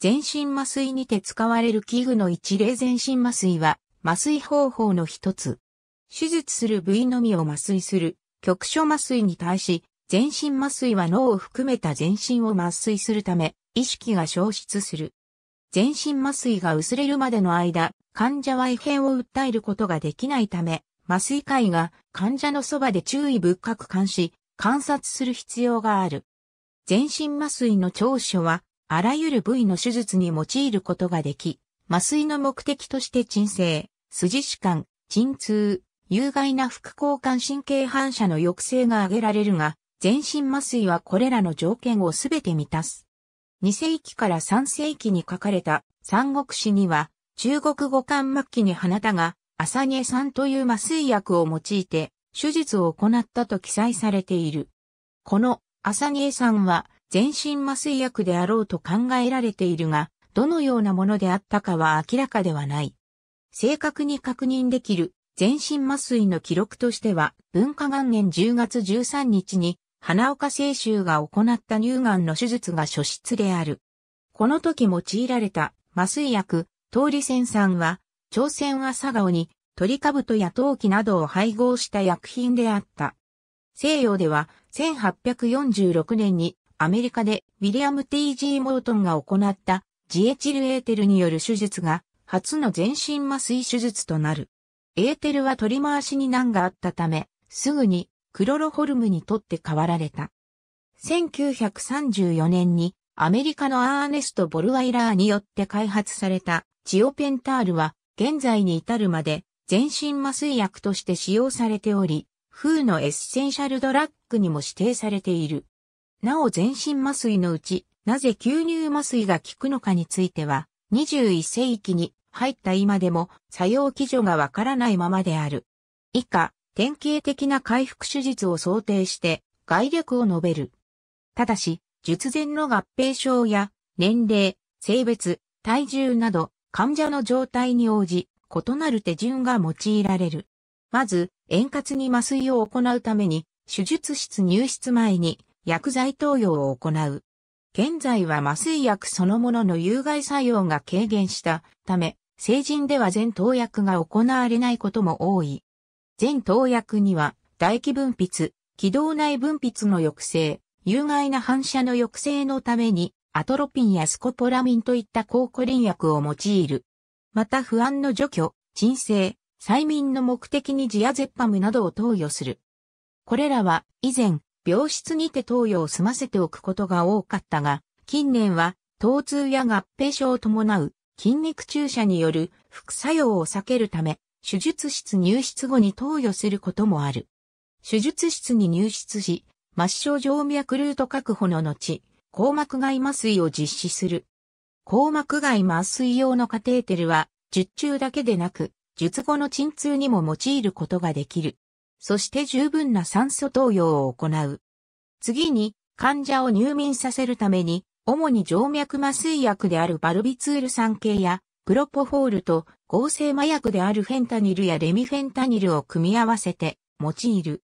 全身麻酔にて使われる器具の一例全身麻酔は麻酔方法の一つ。手術する部位のみを麻酔する局所麻酔に対し、全身麻酔は脳を含めた全身を麻酔するため、意識が消失する。全身麻酔が薄れるまでの間、患者は異変を訴えることができないため、麻酔科医が患者のそばで注意深く監視、観察する必要がある。全身麻酔の長所は、あらゆる部位の手術に用いることができ、麻酔の目的として鎮静、筋弛緩、鎮痛、有害な副交換神経反射の抑制が挙げられるが、全身麻酔はこれらの条件をすべて満たす。2世紀から3世紀に書かれた三国史には、中国語漢末期に花田が、朝さ酸という麻酔薬を用いて、手術を行ったと記載されている。この朝さ酸は、全身麻酔薬であろうと考えられているが、どのようなものであったかは明らかではない。正確に確認できる全身麻酔の記録としては、文化元年10月13日に、花岡清州が行った乳がんの手術が初出である。この時用いられた麻酔薬、通り線酸は、朝鮮は佐顔に、トリカブトや陶器などを配合した薬品であった。西洋では、1846年にアメリカでウィリアム・ T.G. モートンが行ったジエチルエーテルによる手術が初の全身麻酔手術となる。エーテルは取り回しに難があったため、すぐにクロロホルムにとって代わられた。1934年にアメリカのアーネスト・ボルワイラーによって開発されたチオペンタールは現在に至るまで全身麻酔薬として使用されており、風のエッセンシャルドラッグにも指定されている。なお全身麻酔のうち、なぜ吸入麻酔が効くのかについては、21世紀に入った今でも作用基準がわからないままである。以下、典型的な回復手術を想定して概略を述べる。ただし、術前の合併症や年齢、性別、体重など患者の状態に応じ異なる手順が用いられる。まず、円滑に麻酔を行うために手術室入室前に薬剤投与を行う。現在は麻酔薬そのものの有害作用が軽減したため、成人では全投薬が行われないことも多い。全投薬には、唾液分泌、気道内分泌の抑制、有害な反射の抑制のために、アトロピンやスコポラミンといった抗コリン薬を用いる。また不安の除去、鎮静、催眠の目的にジアゼッパムなどを投与する。これらは以前病室にて投与を済ませておくことが多かったが、近年は、疼痛や合併症を伴う筋肉注射による副作用を避けるため、手術室入室後に投与することもある。手術室に入室し、末梢静脈ルート確保の後、硬膜外麻酔を実施する。硬膜外麻酔用のカテーテルは、術中だけでなく、術後の鎮痛にも用いることができる。そして十分な酸素投与を行う。次に、患者を入眠させるために、主に静脈麻酔薬であるバルビツール酸系や、プロポフォールと合成麻薬であるフェンタニルやレミフェンタニルを組み合わせて用いる。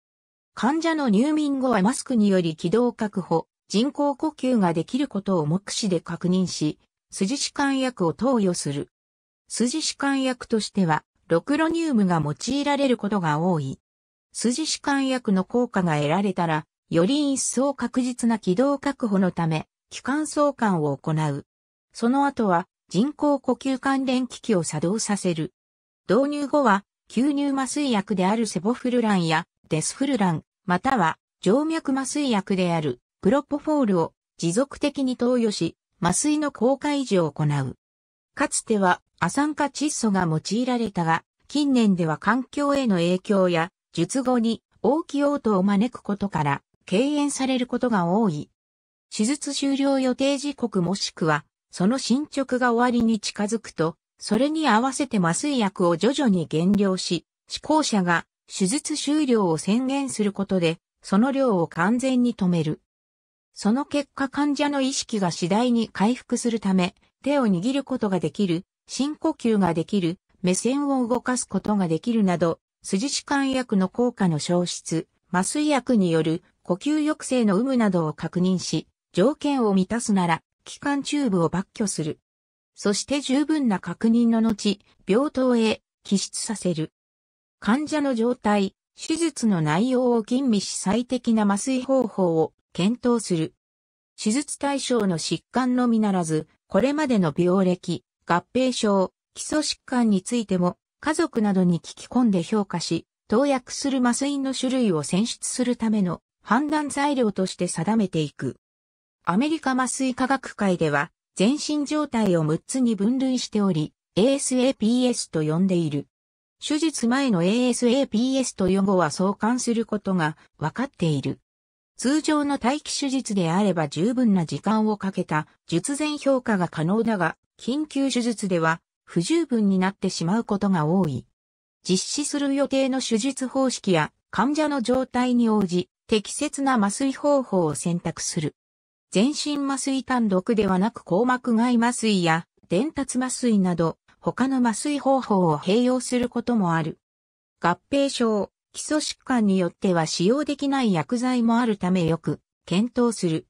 患者の入眠後はマスクにより気道確保、人工呼吸ができることを目視で確認し、筋弛緩薬を投与する。筋弛緩薬としては、ロクロニウムが用いられることが多い。筋弛緩薬の効果が得られたら、より一層確実な軌道確保のため、気管相関を行う。その後は、人工呼吸関連機器を作動させる。導入後は、吸入麻酔薬であるセボフルランやデスフルラン、または静脈麻酔薬であるプロポフォールを持続的に投与し、麻酔の効果維持を行う。かつては、亜酸化窒素が用いられたが、近年では環境への影響や術後に大き応答を招くことから、敬遠されることが多い。手術終了予定時刻もしくは、その進捗が終わりに近づくと、それに合わせて麻酔薬を徐々に減量し、施行者が手術終了を宣言することで、その量を完全に止める。その結果患者の意識が次第に回復するため、手を握ることができる、深呼吸ができる、目線を動かすことができるなど、筋弛緩薬の効果の消失、麻酔薬による呼吸抑制の有無などを確認し、条件を満たすなら、気管チューブを抜去する。そして十分な確認の後、病棟へ帰出させる。患者の状態、手術の内容を吟味し最適な麻酔方法を検討する。手術対象の疾患のみならず、これまでの病歴、合併症、基礎疾患についても家族などに聞き込んで評価し、投薬する麻酔の種類を選出するための判断材料として定めていく。アメリカ麻酔科学会では、全身状態を6つに分類しており、ASAPS と呼んでいる。手術前の ASAPS と予後は相関することが分かっている。通常の待機手術であれば十分な時間をかけた術前評価が可能だが、緊急手術では不十分になってしまうことが多い。実施する予定の手術方式や患者の状態に応じ、適切な麻酔方法を選択する。全身麻酔単独ではなく硬膜外麻酔や伝達麻酔など他の麻酔方法を併用することもある。合併症、基礎疾患によっては使用できない薬剤もあるためよく検討する。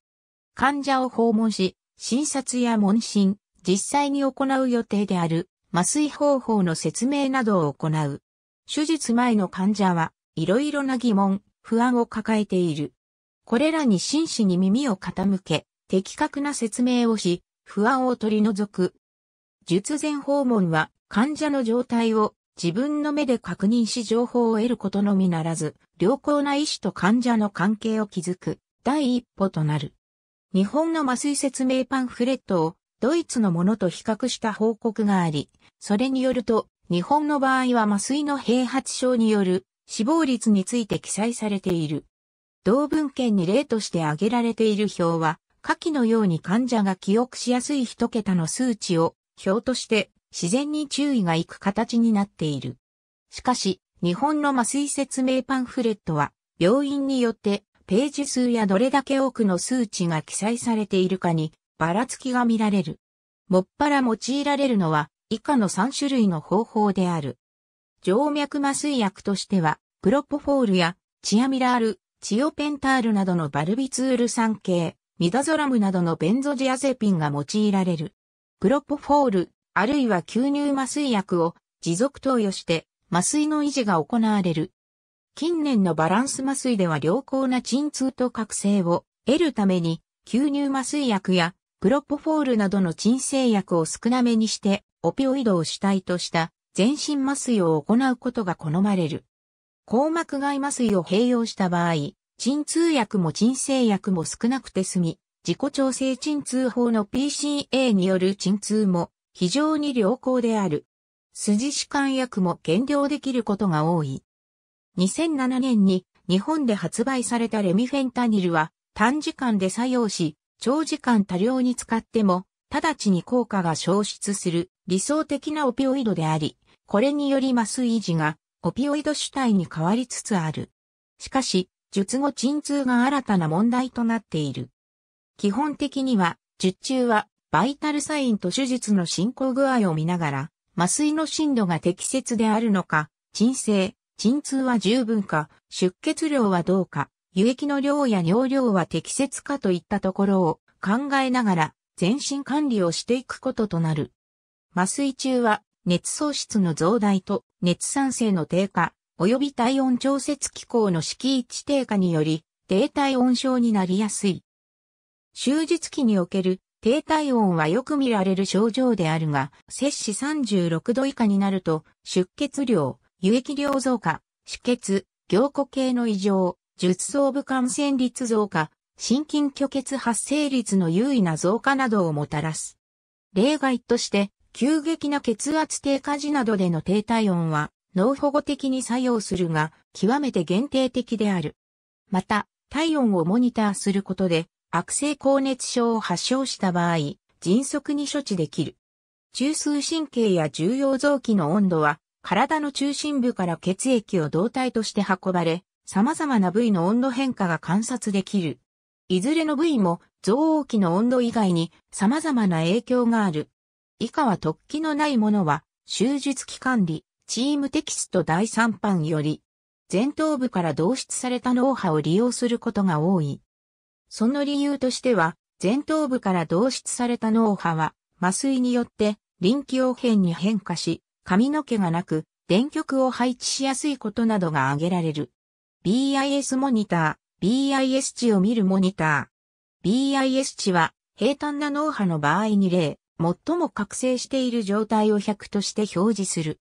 患者を訪問し、診察や問診、実際に行う予定である麻酔方法の説明などを行う。手術前の患者はいろいろな疑問、不安を抱えている。これらに真摯に耳を傾け、的確な説明をし、不安を取り除く。術前訪問は患者の状態を自分の目で確認し情報を得ることのみならず、良好な医師と患者の関係を築く第一歩となる。日本の麻酔説明パンフレットをドイツのものと比較した報告があり、それによると、日本の場合は麻酔の併発症による死亡率について記載されている。同文献に例として挙げられている表は、下記のように患者が記憶しやすい一桁の数値を表として自然に注意がいく形になっている。しかし、日本の麻酔説明パンフレットは、病院によってページ数やどれだけ多くの数値が記載されているかにばらつきが見られる。もっぱら用いられるのは以下の3種類の方法である。静脈麻酔薬としては、プロポフォールやチアミラール、チオペンタールなどのバルビツール酸系、ミダゾラムなどのベンゾジアゼピンが用いられる。プロポフォール、あるいは吸入麻酔薬を持続投与して麻酔の維持が行われる。近年のバランス麻酔では良好な鎮痛と覚醒を得るために吸入麻酔薬やプロポフォールなどの鎮静薬を少なめにして、オピオイドを主体とした全身麻酔を行うことが好まれる。硬膜外麻酔を併用した場合、鎮痛薬も鎮静薬も少なくて済み、自己調整鎮痛法の PCA による鎮痛も非常に良好である。筋弛緩薬も減量できることが多い。2007年に日本で発売されたレミフェンタニルは短時間で作用し、長時間多量に使っても、直ちに効果が消失する理想的なオピオイドであり、これにより麻酔維持がオピオイド主体に変わりつつある。しかし、術後鎮痛が新たな問題となっている。基本的には、術中はバイタルサインと手術の進行具合を見ながら、麻酔の深度が適切であるのか、鎮静、鎮痛は十分か、出血量はどうか、輸液の量や尿量は適切かといったところを考えながら全身管理をしていくこととなる。麻酔中は熱喪失の増大と熱酸性の低下、及び体温調節機構の敷地低下により低体温症になりやすい。終日期における低体温はよく見られる症状であるが、摂氏36度以下になると出血量、輸液量増加、止血、凝固系の異常、術相部感染率増加、心筋虚血発生率の優位な増加などをもたらす。例外として、急激な血圧低下時などでの低体温は、脳保護的に作用するが、極めて限定的である。また、体温をモニターすることで、悪性高熱症を発症した場合、迅速に処置できる。中枢神経や重要臓器の温度は、体の中心部から血液を胴体として運ばれ、様々な部位の温度変化が観察できる。いずれの部位も増黄器の温度以外に様々な影響がある。以下は突起のないものは、終術期管理、チームテキスト第3版より、前頭部から導出された脳波を利用することが多い。その理由としては、前頭部から導出された脳波は、麻酔によって臨機応変に変化し、髪の毛がなく、電極を配置しやすいことなどが挙げられる。BIS モニター、BIS 値を見るモニター。BIS 値は平坦な脳波の場合に例、最も覚醒している状態を100として表示する。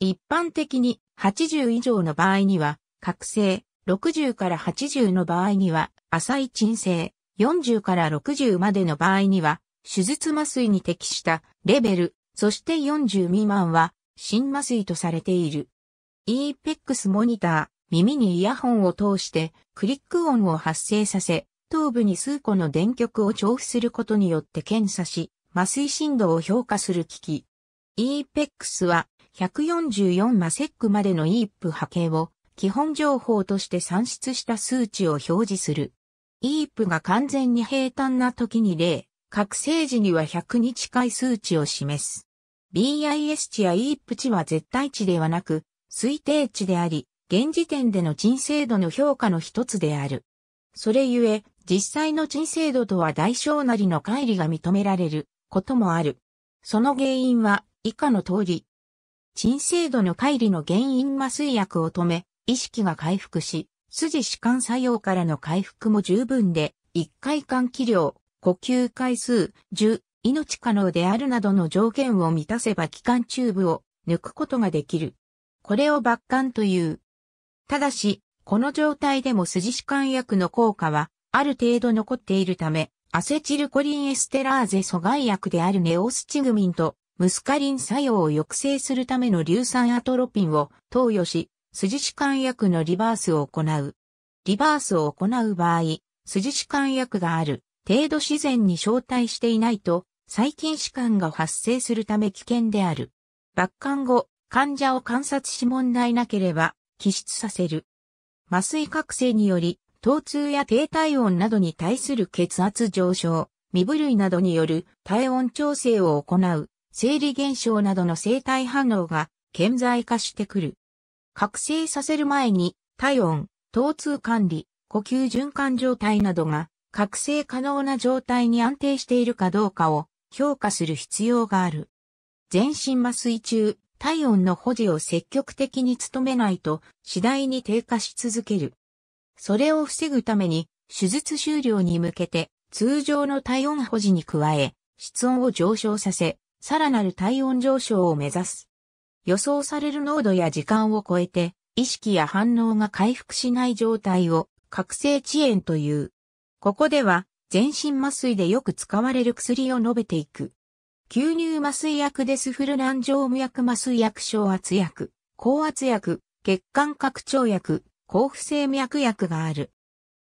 一般的に80以上の場合には覚醒、60から80の場合には浅い鎮静、40から60までの場合には手術麻酔に適したレベル、そして40未満は新麻酔とされている。EPEX モニター。耳にイヤホンを通してクリック音を発生させ、頭部に数個の電極を調布することによって検査し、麻酔振動を評価する機器。EPEX は144マセックまでの EIP 波形を基本情報として算出した数値を表示する。EIP が完全に平坦な時に例、覚醒時には100に近い数値を示す。BIS 値や EIP 値は絶対値ではなく、推定値であり、現時点での鎮制度の評価の一つである。それゆえ、実際の鎮制度とは代償なりの乖離が認められることもある。その原因は以下の通り。鎮制度の乖離の原因麻酔薬を止め、意識が回復し、筋弛緩作用からの回復も十分で、一回換気量、呼吸回数、10、命可能であるなどの条件を満たせば気管チューブを抜くことができる。これを抜管という。ただし、この状態でも筋弛緩薬の効果は、ある程度残っているため、アセチルコリンエステラーゼ阻害薬であるネオスチグミンとムスカリン作用を抑制するための硫酸アトロピンを投与し、筋弛緩薬のリバースを行う。リバースを行う場合、筋弛緩薬がある程度自然に招待していないと、細菌弛緩が発生するため危険である。抜管後、患者を観察し問題なければ、起出させる。麻酔覚醒により、疼痛や低体温などに対する血圧上昇、身震いなどによる体温調整を行う、生理現象などの生体反応が顕在化してくる。覚醒させる前に、体温、疼痛管理、呼吸循環状態などが覚醒可能な状態に安定しているかどうかを評価する必要がある。全身麻酔中、体温の保持を積極的に努めないと次第に低下し続ける。それを防ぐために手術終了に向けて通常の体温保持に加え室温を上昇させ、さらなる体温上昇を目指す。予想される濃度や時間を超えて意識や反応が回復しない状態を覚醒遅延という。ここでは全身麻酔でよく使われる薬を述べていく。吸入麻酔薬デスフルラン常ョ薬麻酔薬小圧薬、高圧薬、血管拡張薬、交付性脈薬がある。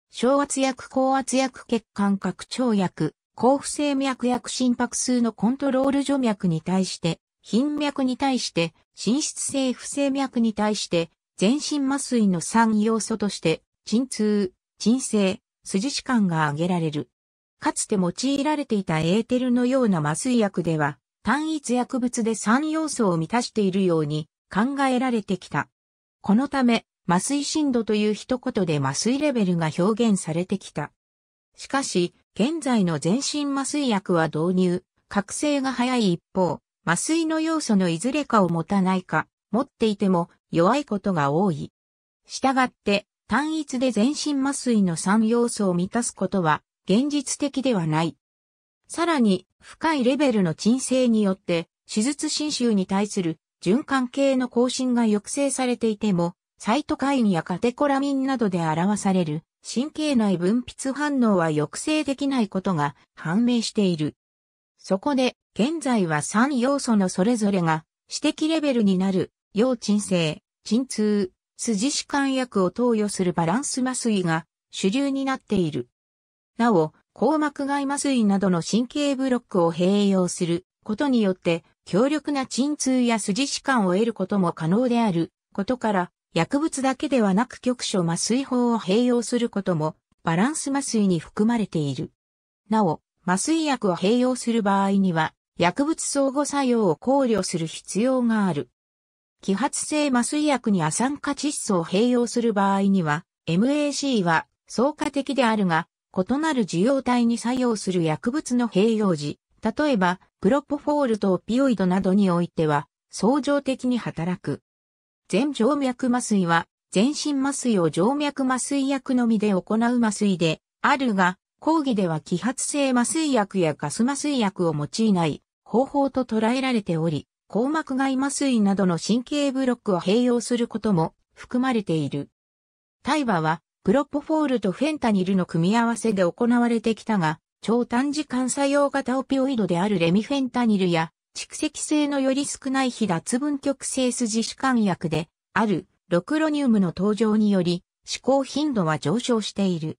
小圧薬高圧薬血管拡張薬、交付性脈薬心拍数のコントロール除脈に対して、頻脈に対して、心室性不正脈に対して、全身麻酔の3要素として、鎮痛、鎮静、筋弛緩が挙げられる。かつて用いられていたエーテルのような麻酔薬では、単一薬物で3要素を満たしているように考えられてきた。このため、麻酔深度という一言で麻酔レベルが表現されてきた。しかし、現在の全身麻酔薬は導入、覚醒が早い一方、麻酔の要素のいずれかを持たないか、持っていても弱いことが多い。したがって、単一で全身麻酔の3要素を満たすことは現実的ではない。さらに、深いレベルの鎮静によって、手術侵襲に対する循環系の更新が抑制されていても、サイトカインやカテコラミンなどで表される神経内分泌反応は抑制できないことが判明している。そこで、現在は3要素のそれぞれが指摘レベルになる、要鎮静、鎮痛、筋弛緩薬を投与するバランス麻酔が主流になっている。なお、硬膜外麻酔などの神経ブロックを併用することによって、強力な鎮痛や筋弛緩を得ることも可能であることから、薬物だけではなく局所麻酔法を併用することも、バランス麻酔に含まれている。なお、麻酔薬を併用する場合には、薬物相互作用を考慮する必要がある。揮発性麻酔薬に亜酸化窒素を併用する場合には、MAC は相加的であるが、異なる受容体に作用する薬物の併用時、例えば、プロポフォールとオピオイドなどにおいては、相乗的に働く。全静脈麻酔は、全身麻酔を静脈麻酔薬のみで行う麻酔で、あるが、講義では揮発性麻酔薬やガス麻酔薬を用いない方法と捉えられており、硬膜外麻酔などの神経ブロックを併用することも含まれている。大麻はプロポフォールとフェンタニルの組み合わせで行われてきたが、超短時間作用型オピオイドであるレミフェンタニルや、蓄積性のより少ない非脱分極性筋弛緩薬で、ある、ロクロニウムの登場により、思考頻度は上昇している。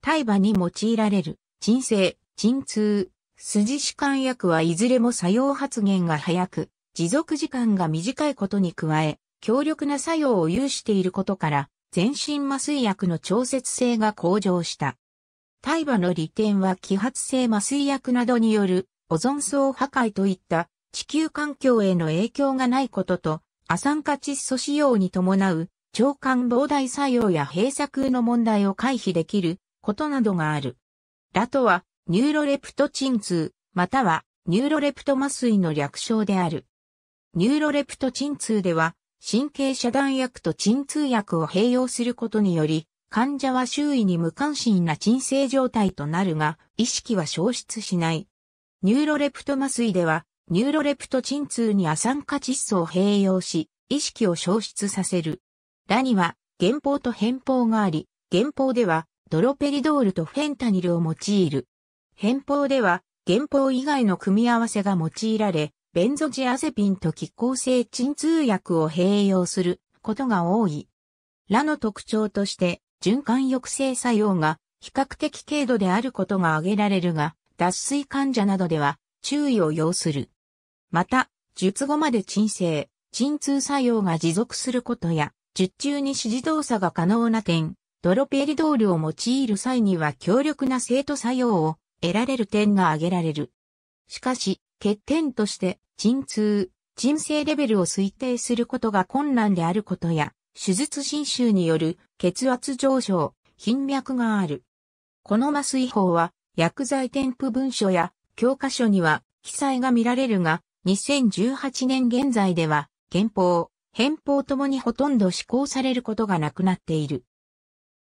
対馬に用いられる、鎮静、鎮痛、筋弛緩薬はいずれも作用発現が早く、持続時間が短いことに加え、強力な作用を有していることから、全身麻酔薬の調節性が向上した。大麻の利点は揮発性麻酔薬などによるオゾン層破壊といった地球環境への影響がないことと、亜酸化窒素使用に伴う腸管膨大作用や閉鎖空の問題を回避できることなどがある。ラトはニューロレプト鎮痛、またはニューロレプト麻酔の略称である。ニューロレプト鎮痛では神経遮断薬と鎮痛薬を併用することにより、患者は周囲に無関心な鎮静状態となるが、意識は消失しない。ニューロレプト麻酔では、ニューロレプト鎮痛に亜酸化窒素を併用し、意識を消失させる。ラには、原法と偏方があり、原法では、ドロペリドールとフェンタニルを用いる。偏方では、原法以外の組み合わせが用いられ、ベンゾジアゼピンと気候性鎮痛薬を併用することが多い。ラの特徴として循環抑制作用が比較的軽度であることが挙げられるが、脱水患者などでは注意を要する。また、術後まで鎮静、鎮痛作用が持続することや、術中に指示動作が可能な点、ドロペリドールを用いる際には強力な生徒作用を得られる点が挙げられる。しかし、欠点として鎮痛、鎮静レベルを推定することが困難であることや、手術侵襲による血圧上昇、頻脈がある。この麻酔法は、薬剤添付文書や教科書には記載が見られるが、2018年現在では、憲法、変法ともにほとんど施行されることがなくなっている。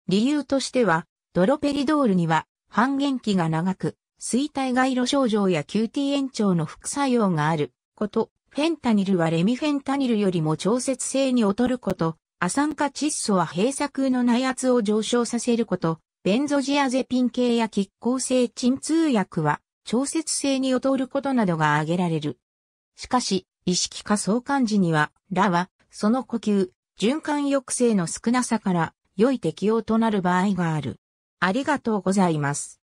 理由としては、ドロペリドールには半減期が長く、衰退外路症状や QT 延長の副作用があること、フェンタニルはレミフェンタニルよりも調節性に劣ること、ア酸化窒素は閉鎖空の内圧を上昇させること、ベンゾジアゼピン系や拮抗性鎮痛薬は調節性に劣ることなどが挙げられる。しかし、意識化相関時には、らは、その呼吸、循環抑制の少なさから、良い適用となる場合がある。ありがとうございます。